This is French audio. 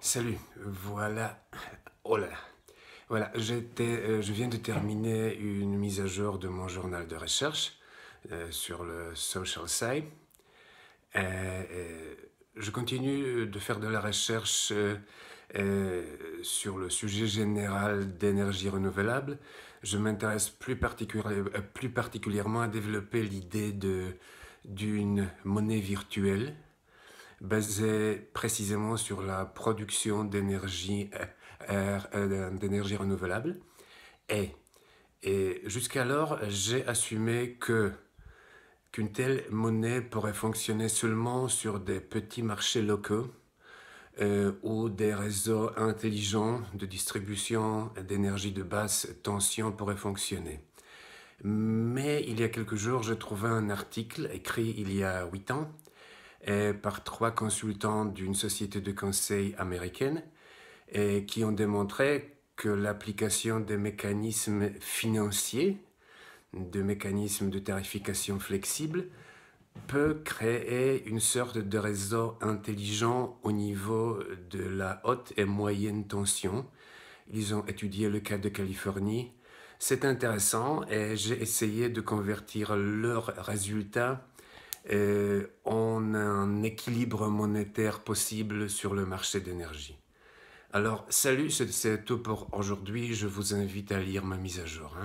Salut, voilà. Oh là Voilà, euh, je viens de terminer une mise à jour de mon journal de recherche euh, sur le social site. Euh, je continue de faire de la recherche sur le sujet général d'énergie renouvelable. Je m'intéresse plus, plus, particulièrement à développer l'idée d'une monnaie virtuelle basé précisément sur la production d'énergie euh, euh, d'énergie renouvelable. Et, et jusqu'alors, j'ai assumé que qu'une telle monnaie pourrait fonctionner seulement sur des petits marchés locaux euh, ou des réseaux intelligents de distribution d'énergie de basse tension pourraient fonctionner. Mais il y a quelques jours, j'ai trouvé un article écrit il y a huit ans par trois consultants d'une société de conseil américaine et qui ont démontré que l'application des mécanismes financiers, de mécanismes de tarification flexible, peut créer une sorte de réseau intelligent au niveau de la haute et moyenne tension. Ils ont étudié le cas de Californie. C'est intéressant et j'ai essayé de convertir leurs résultats et euh, on a un équilibre monétaire possible sur le marché d'énergie. Alors, salut, c'est tout pour aujourd'hui. Je vous invite à lire ma mise à jour. Hein.